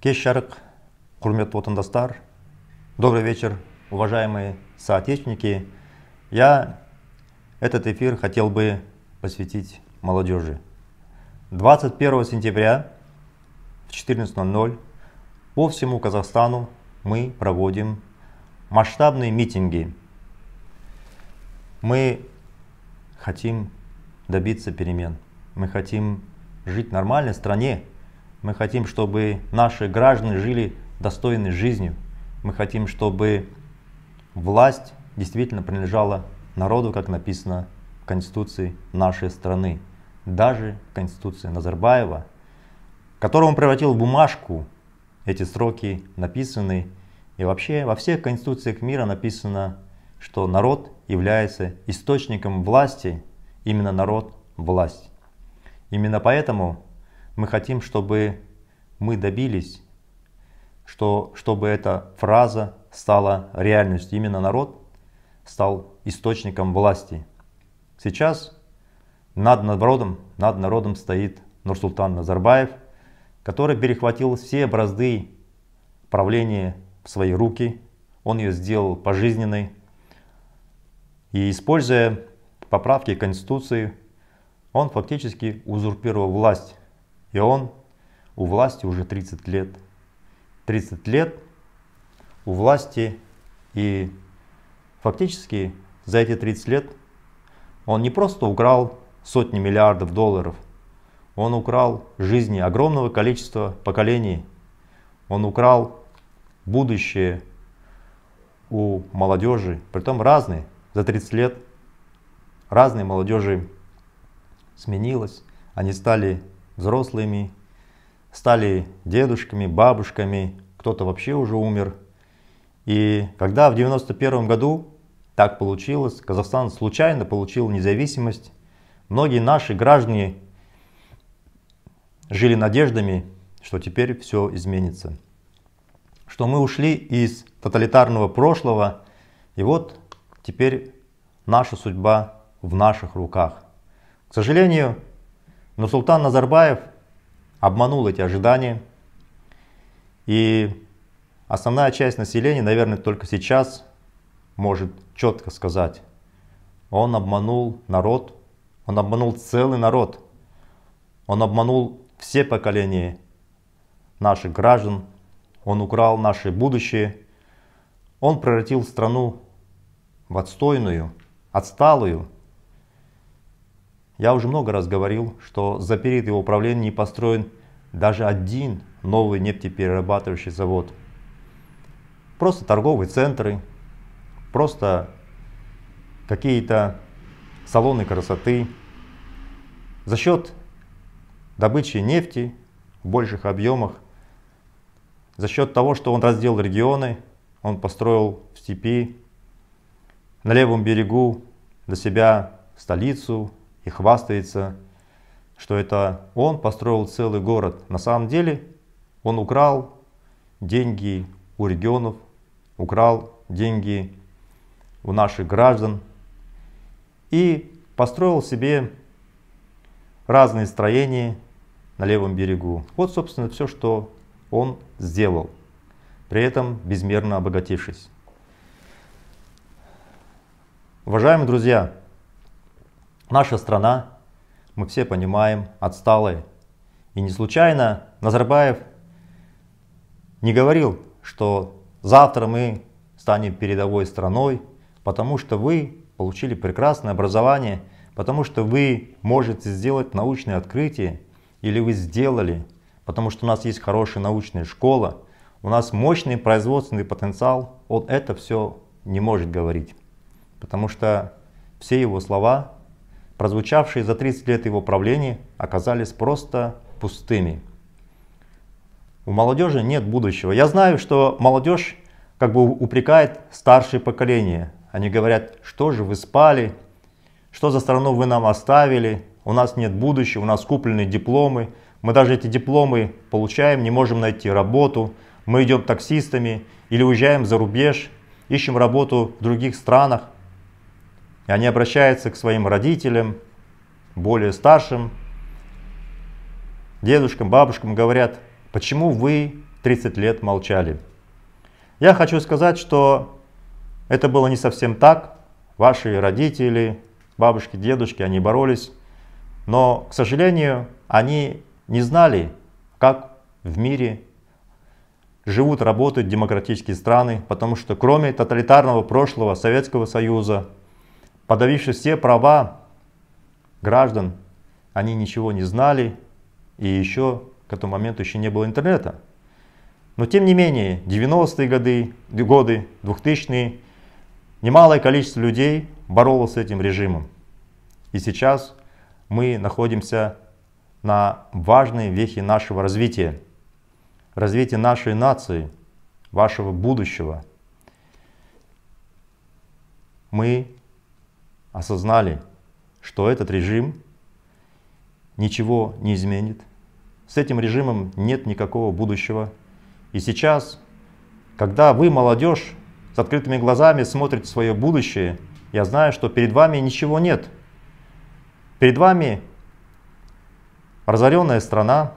Кеш жарық, құрметті отандастар, добрый вечер, уважаемые соотечественники. Я этот эфир хотел бы посвятить молодежи. 21 сентября в 14.00 по всему Казахстану мы проводим масштабные митинги. Мы хотим добиться перемен. Мы хотим жить в нормальной стране, мы хотим, чтобы наши граждане жили достойной жизнью. Мы хотим, чтобы власть действительно принадлежала народу, как написано в Конституции нашей страны. Даже Конституция Назарбаева, которую он превратил в бумажку, эти сроки написаны. И вообще во всех конституциях мира написано, что народ является источником власти, именно народ – власть. Именно поэтому мы хотим, чтобы мы добились, что, чтобы эта фраза стала реальностью. Именно народ стал источником власти. Сейчас над народом, над народом стоит Нурсултан Назарбаев, который перехватил все бразды правления в свои руки. Он ее сделал пожизненной. И используя поправки Конституции, он фактически узурпировал власть и он у власти уже 30 лет. 30 лет у власти и фактически за эти 30 лет он не просто украл сотни миллиардов долларов, он украл жизни огромного количества поколений, он украл будущее у молодежи, притом разные, за 30 лет разные молодежи сменилось, они стали взрослыми, стали дедушками, бабушками, кто-то вообще уже умер. И когда в 91 году так получилось, Казахстан случайно получил независимость, многие наши граждане жили надеждами, что теперь все изменится. Что мы ушли из тоталитарного прошлого, и вот теперь наша судьба в наших руках. К сожалению, но Султан Назарбаев обманул эти ожидания. И основная часть населения, наверное, только сейчас может четко сказать, он обманул народ, он обманул целый народ, он обманул все поколения наших граждан, он украл наше будущее, он превратил страну в отстойную, отсталую, я уже много раз говорил, что за период его управления не построен даже один новый нефтеперерабатывающий завод. Просто торговые центры, просто какие-то салоны красоты. За счет добычи нефти в больших объемах, за счет того, что он разделил регионы, он построил в степи, на левом берегу для себя столицу, и хвастается, что это он построил целый город. На самом деле он украл деньги у регионов, украл деньги у наших граждан и построил себе разные строения на левом берегу. Вот, собственно, все, что он сделал, при этом безмерно обогатившись. Уважаемые друзья, Наша страна, мы все понимаем, отсталая. И не случайно Назарбаев не говорил, что завтра мы станем передовой страной, потому что вы получили прекрасное образование, потому что вы можете сделать научные открытия, или вы сделали, потому что у нас есть хорошая научная школа, у нас мощный производственный потенциал, он это все не может говорить, потому что все его слова прозвучавшие за 30 лет его правления, оказались просто пустыми. У молодежи нет будущего. Я знаю, что молодежь как бы упрекает старшее поколение. Они говорят, что же вы спали, что за страну вы нам оставили, у нас нет будущего, у нас куплены дипломы, мы даже эти дипломы получаем, не можем найти работу, мы идем таксистами или уезжаем за рубеж, ищем работу в других странах. И они обращаются к своим родителям, более старшим, дедушкам, бабушкам, говорят, почему вы 30 лет молчали? Я хочу сказать, что это было не совсем так. Ваши родители, бабушки, дедушки, они боролись. Но, к сожалению, они не знали, как в мире живут, работают демократические страны, потому что кроме тоталитарного прошлого Советского Союза, подавивши все права граждан, они ничего не знали, и еще к этому моменту еще не было интернета. Но тем не менее, 90-е годы, годы 2000-е, немалое количество людей боролось с этим режимом. И сейчас мы находимся на важной вехе нашего развития, развития нашей нации, вашего будущего. Мы осознали, что этот режим ничего не изменит, с этим режимом нет никакого будущего. И сейчас, когда вы, молодежь, с открытыми глазами смотрите свое будущее, я знаю, что перед вами ничего нет. Перед вами разоренная страна,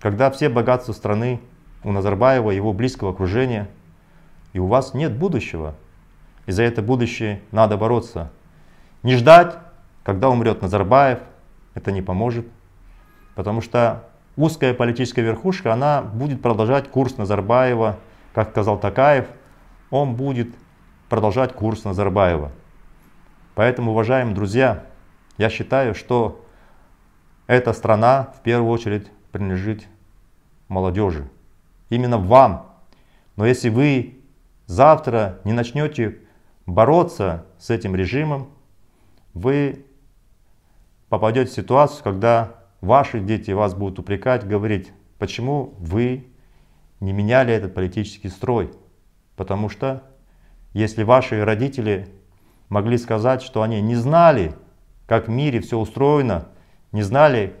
когда все богатства страны у Назарбаева, его близкого окружения, и у вас нет будущего. И за это будущее надо бороться. Не ждать, когда умрет Назарбаев, это не поможет, потому что узкая политическая верхушка, она будет продолжать курс Назарбаева, как сказал Такаев, он будет продолжать курс Назарбаева. Поэтому, уважаемые друзья, я считаю, что эта страна в первую очередь принадлежит молодежи. Именно вам. Но если вы завтра не начнете бороться с этим режимом, вы попадете в ситуацию, когда ваши дети вас будут упрекать, говорить, почему вы не меняли этот политический строй. Потому что если ваши родители могли сказать, что они не знали, как в мире все устроено, не знали,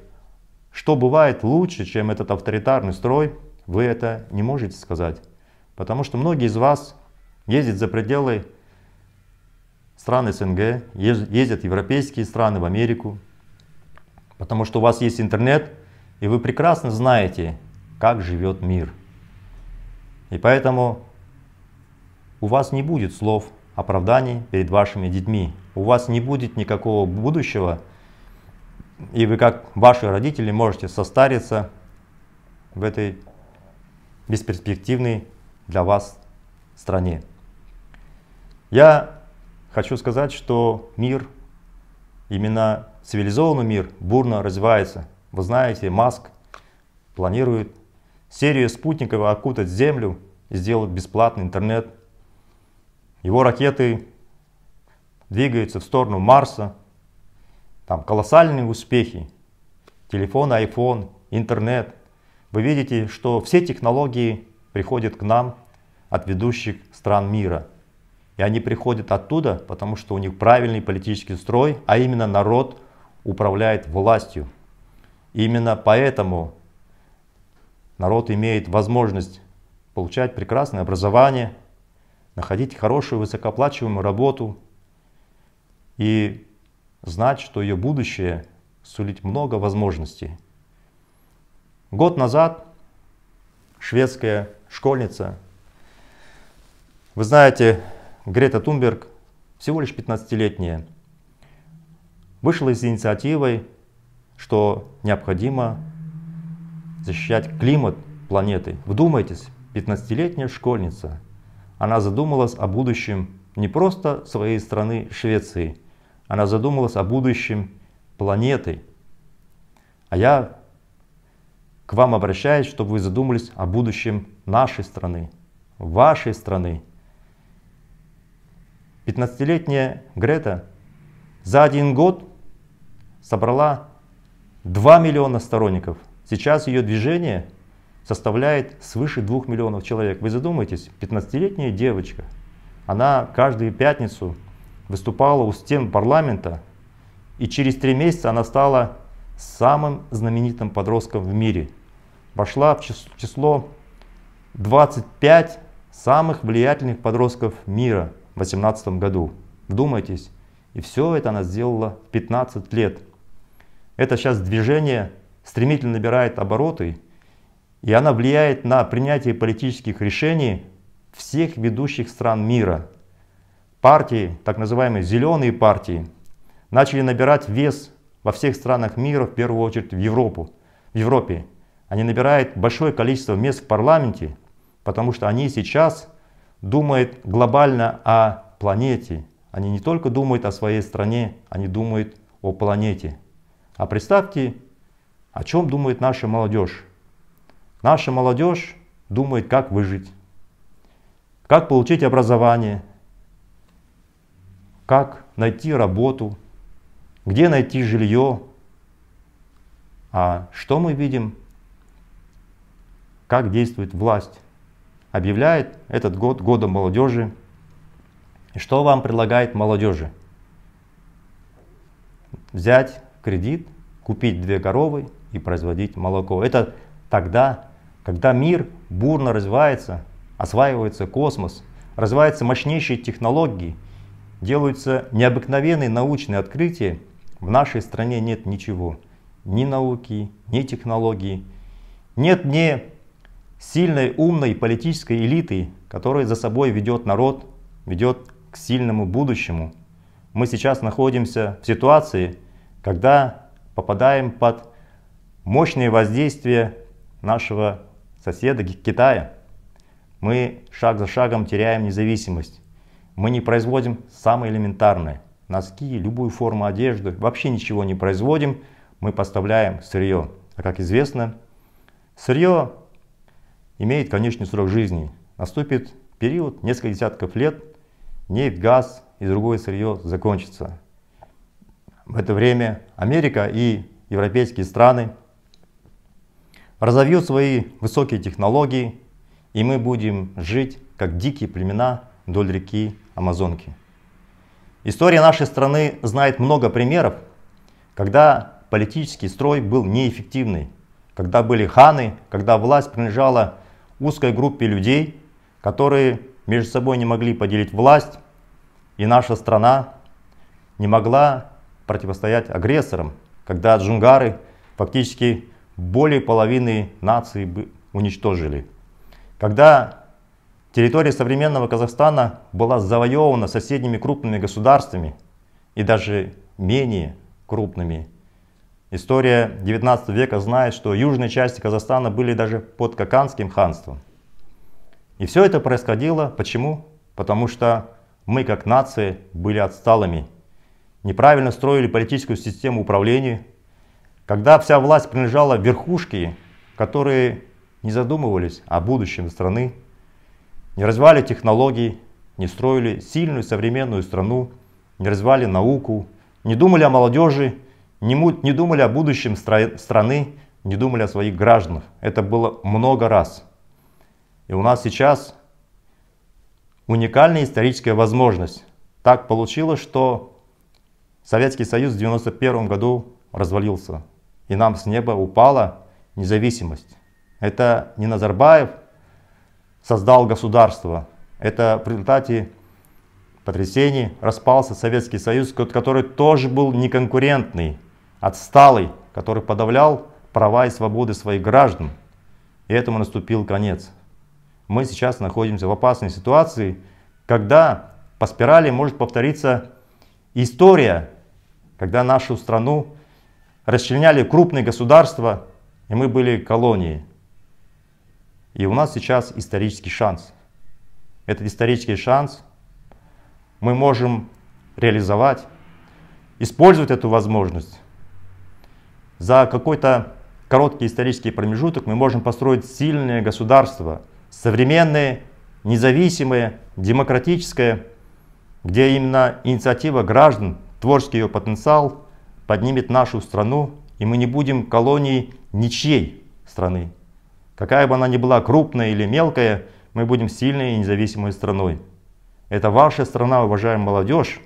что бывает лучше, чем этот авторитарный строй, вы это не можете сказать. Потому что многие из вас ездят за пределы страны СНГ, ездят европейские страны в Америку, потому что у вас есть интернет, и вы прекрасно знаете, как живет мир. И поэтому у вас не будет слов оправданий перед вашими детьми. У вас не будет никакого будущего, и вы как ваши родители можете состариться в этой бесперспективной для вас стране. Я хочу сказать, что мир, именно цивилизованный мир, бурно развивается. Вы знаете, Маск планирует серию спутников окутать Землю и сделать бесплатный интернет. Его ракеты двигаются в сторону Марса. Там колоссальные успехи. Телефон, iPhone, интернет. Вы видите, что все технологии приходят к нам от ведущих стран мира – и они приходят оттуда, потому что у них правильный политический строй, а именно народ управляет властью. И именно поэтому народ имеет возможность получать прекрасное образование, находить хорошую высокооплачиваемую работу и знать, что ее будущее сулит много возможностей. Год назад шведская школьница, вы знаете, Грета Тунберг, всего лишь 15-летняя, вышла из инициативой, что необходимо защищать климат планеты. Вдумайтесь, 15-летняя школьница, она задумалась о будущем не просто своей страны Швеции, она задумалась о будущем планеты. А я к вам обращаюсь, чтобы вы задумались о будущем нашей страны, вашей страны. 15-летняя Грета за один год собрала 2 миллиона сторонников. Сейчас ее движение составляет свыше 2 миллионов человек. Вы задумайтесь, 15-летняя девочка, она каждую пятницу выступала у стен парламента, и через три месяца она стала самым знаменитым подростком в мире. Вошла в число 25 самых влиятельных подростков мира – 2018 году. Вдумайтесь. И все это она сделала в 15 лет. Это сейчас движение стремительно набирает обороты, и она влияет на принятие политических решений всех ведущих стран мира. Партии, так называемые зеленые партии, начали набирать вес во всех странах мира, в первую очередь в, Европу, в Европе. Они набирают большое количество мест в парламенте, потому что они сейчас думает глобально о планете. Они не только думают о своей стране, они думают о планете. А представьте, о чем думает наша молодежь. Наша молодежь думает, как выжить, как получить образование, как найти работу, где найти жилье. А что мы видим? Как действует власть? объявляет этот год годом молодежи. И что вам предлагает молодежи? Взять кредит, купить две коровы и производить молоко. Это тогда, когда мир бурно развивается, осваивается космос, развиваются мощнейшие технологии, делаются необыкновенные научные открытия, в нашей стране нет ничего. Ни науки, ни технологии. Нет ни сильной, умной политической элитой, которая за собой ведет народ, ведет к сильному будущему. Мы сейчас находимся в ситуации, когда попадаем под мощные воздействия нашего соседа Китая. Мы шаг за шагом теряем независимость. Мы не производим самое элементарное. Носки, любую форму одежды, вообще ничего не производим. Мы поставляем сырье. А как известно, сырье имеет конечный срок жизни. Наступит период, несколько десятков лет, нефть, газ и другое сырье закончится. В это время Америка и европейские страны разовьют свои высокие технологии, и мы будем жить как дикие племена вдоль реки Амазонки. История нашей страны знает много примеров, когда политический строй был неэффективный, когда были ханы, когда власть принадлежала узкой группе людей, которые между собой не могли поделить власть, и наша страна не могла противостоять агрессорам, когда джунгары фактически более половины нации уничтожили. Когда территория современного Казахстана была завоевана соседними крупными государствами и даже менее крупными История 19 века знает, что южные части Казахстана были даже под Каканским ханством. И все это происходило почему? Потому что мы как нации были отсталыми, неправильно строили политическую систему управления, когда вся власть принадлежала верхушке, которые не задумывались о будущем страны, не развивали технологии, не строили сильную современную страну, не развивали науку, не думали о молодежи, не, не думали о будущем стра страны, не думали о своих гражданах. Это было много раз. И у нас сейчас уникальная историческая возможность. Так получилось, что Советский Союз в 1991 году развалился. И нам с неба упала независимость. Это не Назарбаев создал государство. Это в результате потрясений распался Советский Союз, который тоже был неконкурентный отсталый, который подавлял права и свободы своих граждан. И этому наступил конец. Мы сейчас находимся в опасной ситуации, когда по спирали может повториться история, когда нашу страну расчленяли крупные государства, и мы были колонией. И у нас сейчас исторический шанс. Этот исторический шанс мы можем реализовать, использовать эту возможность за какой-то короткий исторический промежуток мы можем построить сильное государство, современное, независимое, демократическое, где именно инициатива граждан, творческий ее потенциал поднимет нашу страну, и мы не будем колонией ничьей страны. Какая бы она ни была, крупная или мелкая, мы будем сильной и независимой страной. Это ваша страна, уважаемая молодежь,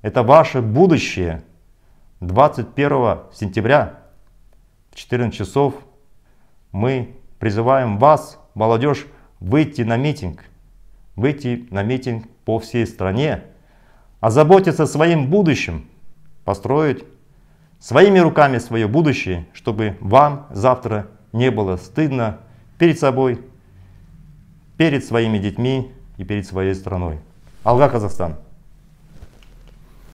это ваше будущее. 21 сентября в 14 часов мы призываем вас, молодежь, выйти на митинг. Выйти на митинг по всей стране, озаботиться своим будущим, построить своими руками свое будущее, чтобы вам завтра не было стыдно перед собой, перед своими детьми и перед своей страной. Алга, Казахстан!